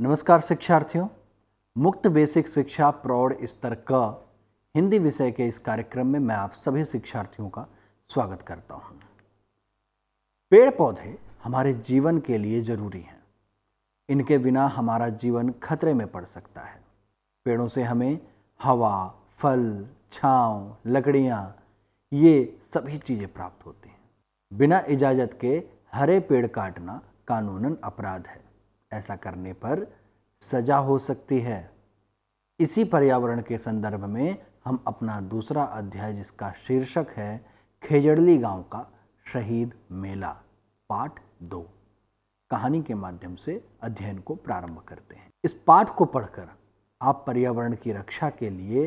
नमस्कार शिक्षार्थियों मुक्त बेसिक शिक्षा प्रौढ़ स्तर क हिंदी विषय के इस कार्यक्रम में मैं आप सभी शिक्षार्थियों का स्वागत करता हूं। पेड़ पौधे हमारे जीवन के लिए जरूरी हैं इनके बिना हमारा जीवन खतरे में पड़ सकता है पेड़ों से हमें हवा फल छाँव लकड़ियाँ ये सभी चीज़ें प्राप्त होती हैं बिना इजाज़त के हरे पेड़ काटना कानूनन अपराध है ऐसा करने पर सजा हो सकती है इसी पर्यावरण के संदर्भ में हम अपना दूसरा अध्याय जिसका शीर्षक है खेजड़ली गांव का शहीद मेला पाठ दो कहानी के माध्यम से अध्ययन को प्रारंभ करते हैं इस पाठ को पढ़कर आप पर्यावरण की रक्षा के लिए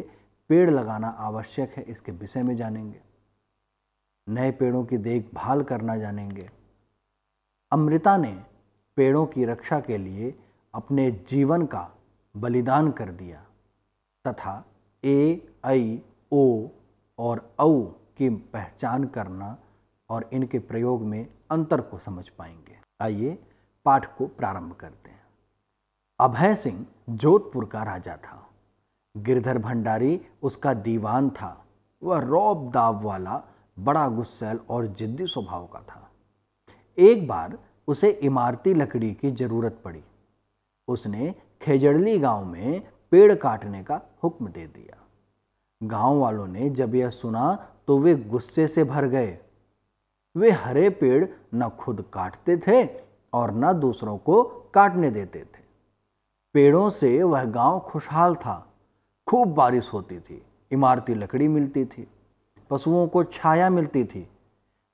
पेड़ लगाना आवश्यक है इसके विषय में जानेंगे नए पेड़ों की देखभाल करना जानेंगे अमृता ने पेड़ों की रक्षा के लिए अपने जीवन का बलिदान कर दिया तथा ए आई ओ और औ की पहचान करना और इनके प्रयोग में अंतर को समझ पाएंगे आइए पाठ को प्रारंभ करते हैं अभय सिंह जोधपुर का राजा था गिरधर भंडारी उसका दीवान था वह रौब दाब वाला बड़ा गुस्सैल और जिद्दी स्वभाव का था एक बार उसे इमारती लकड़ी की ज़रूरत पड़ी उसने खेजड़ली गांव में पेड़ काटने का हुक्म दे दिया गांव वालों ने जब यह सुना तो वे गुस्से से भर गए वे हरे पेड़ न खुद काटते थे और न दूसरों को काटने देते थे पेड़ों से वह गांव खुशहाल था खूब बारिश होती थी इमारती लकड़ी मिलती थी पशुओं को छाया मिलती थी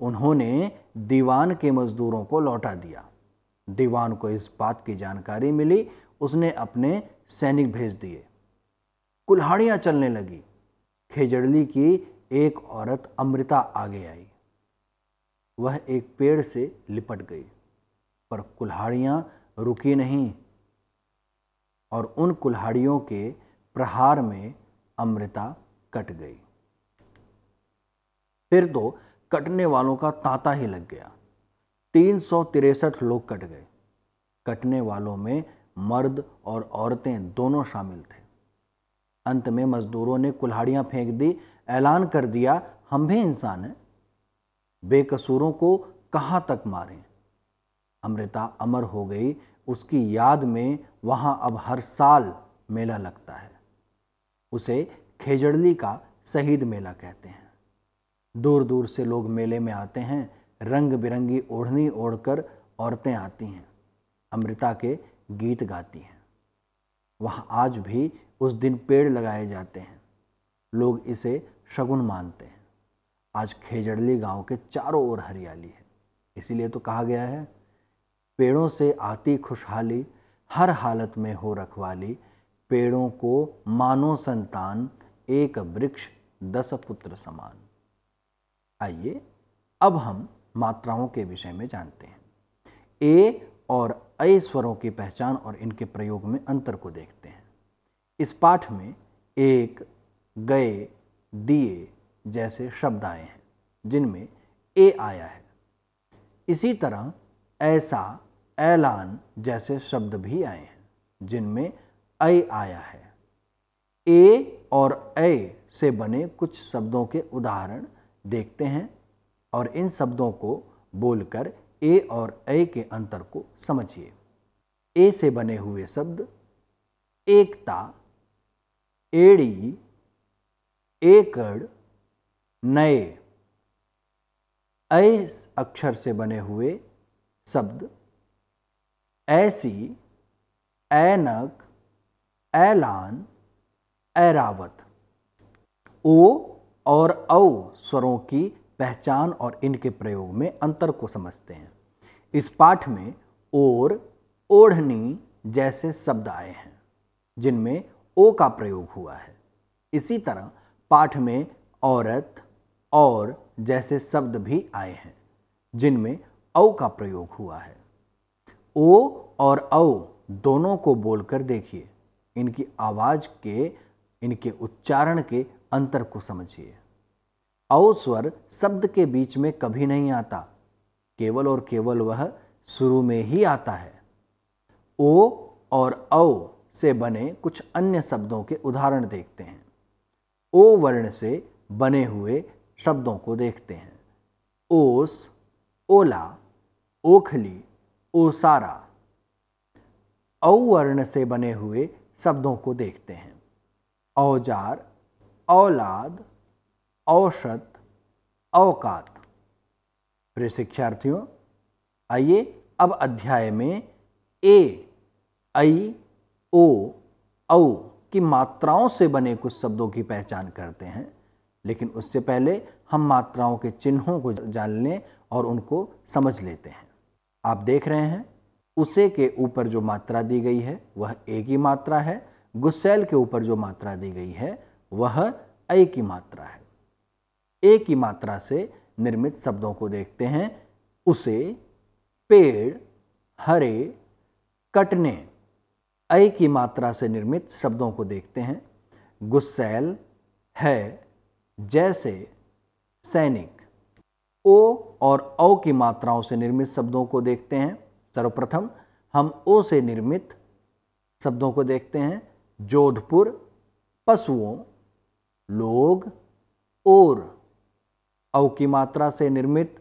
उन्होंने दीवान के मज़दूरों को लौटा दिया दीवान को इस बात की जानकारी मिली उसने अपने सैनिक भेज दिए कुल्हाड़ियाँ चलने लगी खेजड़ली की एक औरत अमृता आगे आई वह एक पेड़ से लिपट गई पर कुल्हाड़ियाँ रुकी नहीं और उन कुल्हाड़ियों के प्रहार में अमृता कट गई फिर तो कटने वालों का तांता ही लग गया तीन लोग कट गए कटने वालों में मर्द और औरतें दोनों शामिल थे अंत में मजदूरों ने कुल्हाड़ियां फेंक दी ऐलान कर दिया हम भी इंसान हैं बेकसूरों को कहाँ तक मारें अमृता अमर हो गई उसकी याद में वहाँ अब हर साल मेला लगता है उसे खेजड़ली का शहीद मेला कहते हैं दूर दूर से लोग मेले में आते हैं रंग बिरंगी ओढ़नी ओढ़कर औरतें आती हैं अमृता के गीत गाती हैं वहाँ आज भी उस दिन पेड़ लगाए जाते हैं लोग इसे शगुन मानते हैं आज खेजड़ली गांव के चारों ओर हरियाली है इसीलिए तो कहा गया है पेड़ों से आती खुशहाली हर हालत में हो रखवाली पेड़ों को मानो संतान एक वृक्ष दस पुत्र समान आइए अब हम मात्राओं के विषय में जानते हैं ए और अय स्वरों की पहचान और इनके प्रयोग में अंतर को देखते हैं इस पाठ में एक गए दिए जैसे शब्द आए हैं जिनमें ए आया है इसी तरह ऐसा ऐलान जैसे शब्द भी आए हैं जिनमें अय आया है ए और अय से बने कुछ शब्दों के उदाहरण देखते हैं और इन शब्दों को बोलकर ए और ए के अंतर को समझिए ए से बने हुए शब्द एकता एड़ी एकड़ नए ऐ अक्षर से बने हुए शब्द ऐसी ऐनक ऐलान ऐरावत ओ और औ स्वरों की पहचान और इनके प्रयोग में अंतर को समझते हैं इस पाठ में और ओढ़नी जैसे शब्द आए हैं जिनमें ओ का प्रयोग हुआ है इसी तरह पाठ में औरत और जैसे शब्द भी आए हैं जिनमें औ का प्रयोग हुआ है ओ और औ दोनों को बोलकर देखिए इनकी आवाज़ के इनके उच्चारण के अंतर को समझिए औ स्वर शब्द के बीच में कभी नहीं आता केवल और केवल वह शुरू में ही आता है ओ और औ से बने कुछ अन्य शब्दों के उदाहरण देखते हैं ओ वर्ण से बने हुए शब्दों को देखते हैं ओस ओला ओखली ओसारा औ वर्ण से बने हुए शब्दों को देखते हैं औजार औलाद औसत अवकात प्रिय शिक्षार्थियों आइए अब अध्याय में ए आई ओ औ की मात्राओं से बने कुछ शब्दों की पहचान करते हैं लेकिन उससे पहले हम मात्राओं के चिन्हों को जान लें और उनको समझ लेते हैं आप देख रहे हैं उसे के ऊपर जो मात्रा दी गई है वह ए की मात्रा है गुस्सेल के ऊपर जो मात्रा दी गई है वह ए की मात्रा है ए की मात्रा से निर्मित शब्दों को देखते हैं उसे पेड़ हरे कटने अय की मात्रा से निर्मित शब्दों को देखते हैं गुस्सैल है जैसे सैनिक ओ और औ की मात्राओं से निर्मित शब्दों को देखते हैं सर्वप्रथम हम ओ से निर्मित शब्दों को देखते हैं जोधपुर पशुओं लोग और औ की मात्रा से निर्मित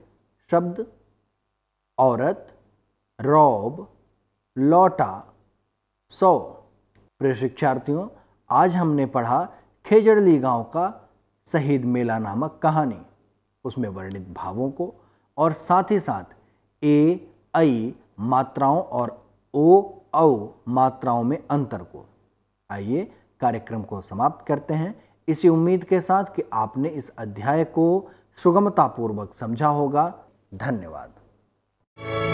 शब्द औरत रौब लौटा सौ प्रिय शिक्षार्थियों आज हमने पढ़ा खेजड़ली गांव का शहीद मेला नामक कहानी उसमें वर्णित भावों को और साथ ही साथ ए ऐ मात्राओं और ओ औ मात्राओं में अंतर को आइए कार्यक्रम को समाप्त करते हैं इसी उम्मीद के साथ कि आपने इस अध्याय को सुगमतापूर्वक समझा होगा धन्यवाद